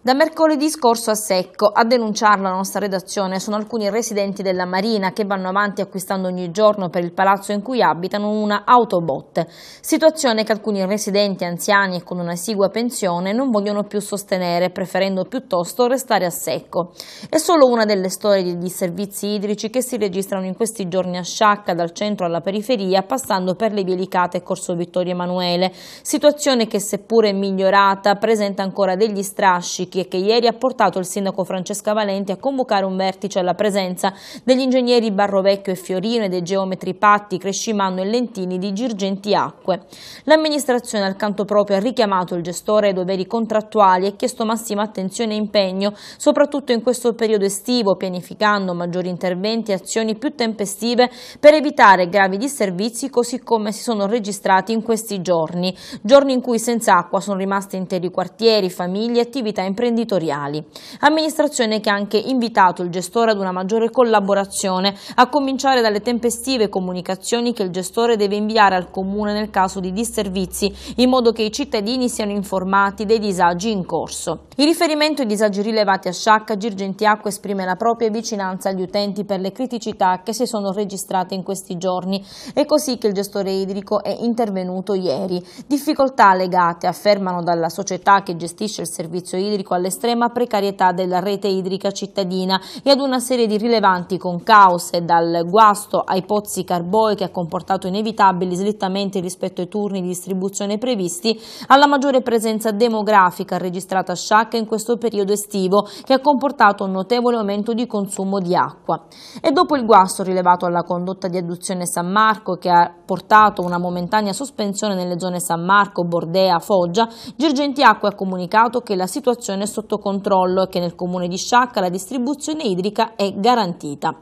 Da mercoledì scorso a secco, a denunciarlo la nostra redazione sono alcuni residenti della Marina che vanno avanti acquistando ogni giorno per il palazzo in cui abitano una autobotte, situazione che alcuni residenti anziani e con una esigua pensione non vogliono più sostenere, preferendo piuttosto restare a secco. È solo una delle storie di disservizi idrici che si registrano in questi giorni a Sciacca, dal centro alla periferia, passando per le vie Licate e Corso Vittorio Emanuele, situazione che seppure migliorata presenta ancora degli strasci Cichi che ieri ha portato il sindaco Francesca Valenti a convocare un vertice alla presenza degli ingegneri Barrovecchio e Fiorino e dei geometri Patti, Crescimanno e Lentini di Girgenti Acque. L'amministrazione al canto proprio ha richiamato il gestore ai doveri contrattuali e chiesto massima attenzione e impegno, soprattutto in questo periodo estivo, pianificando maggiori interventi e azioni più tempestive per evitare gravi disservizi così come si sono registrati in questi giorni, giorni in cui senza acqua sono rimaste interi quartieri, famiglie e attività imprenditoriali imprenditoriali. Amministrazione che ha anche invitato il gestore ad una maggiore collaborazione, a cominciare dalle tempestive comunicazioni che il gestore deve inviare al Comune nel caso di disservizi, in modo che i cittadini siano informati dei disagi in corso. In riferimento ai disagi rilevati a Sciacca, Girgentiacco esprime la propria vicinanza agli utenti per le criticità che si sono registrate in questi giorni. È così che il gestore idrico è intervenuto ieri. Difficoltà legate, affermano dalla società che gestisce il servizio idrico, pubblico all'estrema precarietà della rete idrica cittadina e ad una serie di rilevanti caos dal guasto ai pozzi carboi che ha comportato inevitabili slittamenti rispetto ai turni di distribuzione previsti, alla maggiore presenza demografica registrata a Sciacca in questo periodo estivo che ha comportato un notevole aumento di consumo di acqua. E dopo il guasto rilevato alla condotta di adduzione San Marco che ha portato una momentanea sospensione nelle zone San Marco, Bordea, Foggia, Girgenti Acqua ha comunicato che la situazione situazione è sotto controllo e che nel comune di Sciacca la distribuzione idrica è garantita.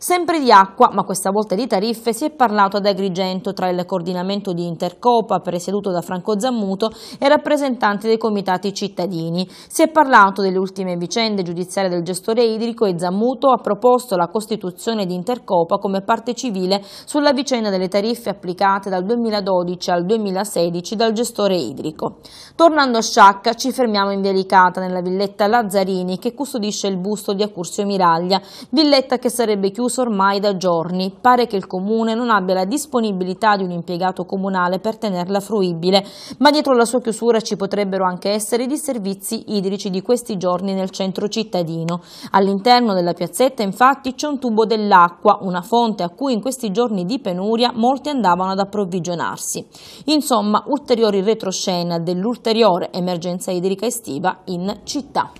Sempre di acqua, ma questa volta di tariffe, si è parlato ad Agrigento tra il coordinamento di Intercopa, presieduto da Franco Zammuto, e rappresentanti dei comitati cittadini. Si è parlato delle ultime vicende giudiziarie del gestore idrico e Zammuto ha proposto la costituzione di Intercopa come parte civile sulla vicenda delle tariffe applicate dal 2012 al 2016 dal gestore idrico. Tornando a Sciacca, ci fermiamo in Via Licata, riservata nella villetta Lazzarini che custodisce il busto di Accursio Miraglia, villetta che sarebbe chiusa ormai da giorni. Pare che il comune non abbia la disponibilità di un impiegato comunale per tenerla fruibile, ma dietro la sua chiusura ci potrebbero anche essere i disservizi idrici di questi giorni nel centro cittadino. All'interno della piazzetta infatti c'è un tubo dell'acqua, una fonte a cui in questi giorni di penuria molti andavano ad approvvigionarsi. Insomma, ulteriori retroscena dell'ulteriore emergenza idrica estiva in città.